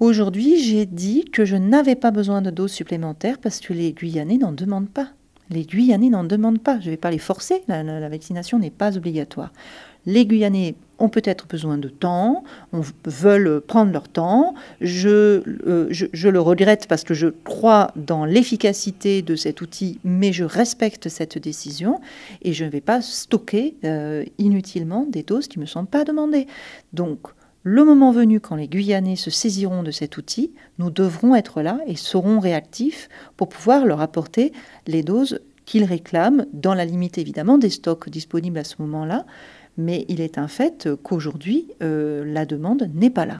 Aujourd'hui, j'ai dit que je n'avais pas besoin de doses supplémentaires parce que les Guyanais n'en demandent pas. Les Guyanais n'en demandent pas. Je ne vais pas les forcer. La, vaccination n'est pas obligatoire. Les Guyanais ont peut-être besoin de temps, on veulent prendre leur temps. Euh, je, le regrette parce que je crois dans l'efficacité de cet outil, mais je respecte cette décision et je ne vais pas stocker euh, inutilement des doses qui ne me sont pas demandées. Donc, le moment venu, quand les Guyanais se saisiront de cet outil, nous devrons être là et serons réactifs pour pouvoir leur apporter les doses qu'ils réclament, dans la limite évidemment des stocks disponibles à ce moment-là. Mais il est un fait qu'aujourd'hui, euh, la demande n'est pas là.